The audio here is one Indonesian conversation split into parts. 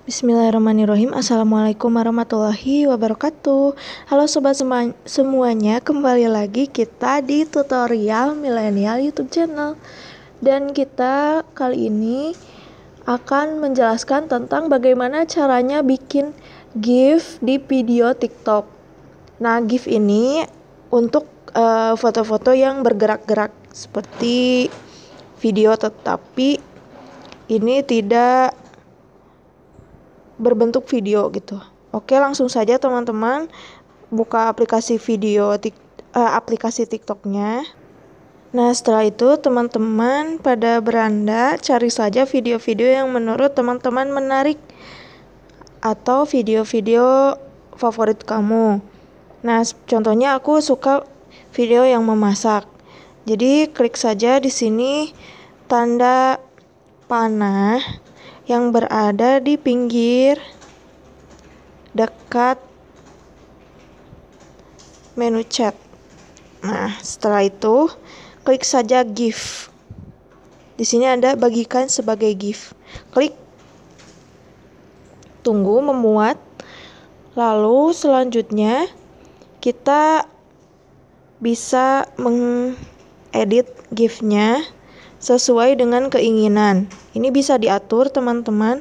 Bismillahirrahmanirrahim. Assalamualaikum warahmatullahi wabarakatuh. Halo sobat sema- semuanya, kembali lagi kita di tutorial milenial YouTube channel. Dan kita kali ini akan menjelaskan tentang bagaimana caranya bikin GIF di video TikTok. Nah, GIF ini untuk eh, foto-foto uh, yang bergerak-gerak seperti video tetapi ini tidak berbentuk video gitu. Oke, langsung saja teman-teman buka aplikasi video tik, uh, aplikasi TikToknya. Nah, setelah itu teman-teman pada beranda cari saja video-video yang menurut teman-teman menarik atau video-video favorit kamu. Nah, contohnya aku suka video yang memasak. Jadi, klik saja di sini tanda panah yang berada di pinggir dekat menu chat. Nah, setelah itu klik saja GIF. Di sini ada bagikan sebagai GIF. Klik tunggu memuat. Lalu selanjutnya kita bisa mengedit GIF-nya sesuai dengan keinginan. Ini bisa diatur teman-teman.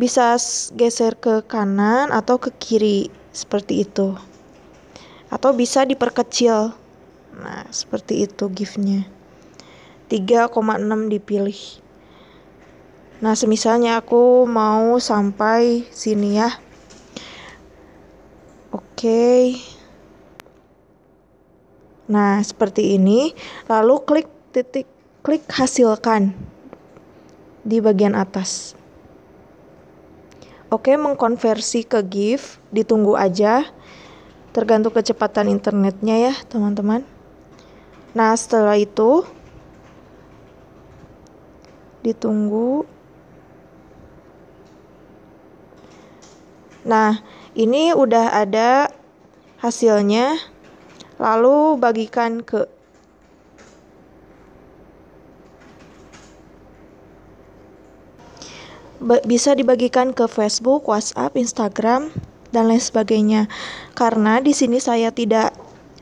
Bisa geser ke kanan atau ke kiri seperti itu. Atau bisa diperkecil. Nah, seperti itu gift-nya. 3,6 dipilih. Nah, semisalnya aku mau sampai sini ya. Oke. Nah, seperti ini. Lalu klik titik Klik hasilkan di bagian atas. Oke, mengkonversi ke GIF, ditunggu aja. Tergantung kecepatan internetnya ya, teman-teman. Nah, setelah itu ditunggu. Nah, ini udah ada hasilnya. Lalu bagikan ke bisa dibagikan ke Facebook, WhatsApp, Instagram dan lain sebagainya. Karena di sini saya tidak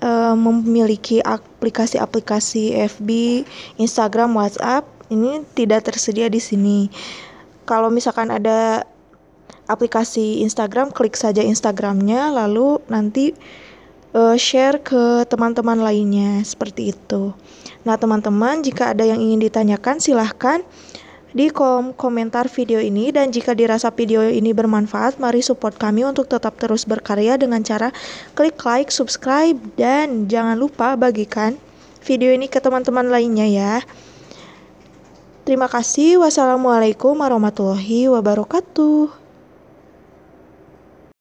e, memiliki aplikasi-aplikasi FB, Instagram, WhatsApp ini tidak tersedia di sini. Kalau misalkan ada aplikasi Instagram, klik saja Instagramnya, lalu nanti eh, share ke teman-teman lainnya seperti itu. Nah, teman-teman, jika ada yang ingin ditanyakan, silahkan di kolom komentar video ini dan jika dirasa video ini bermanfaat, mari support kami untuk tetap terus berkarya dengan cara klik like, subscribe, dan jangan lupa bagikan video ini ke teman-teman lainnya ya. Terima kasih. Wassalamualaikum warahmatullahi wabarakatuh.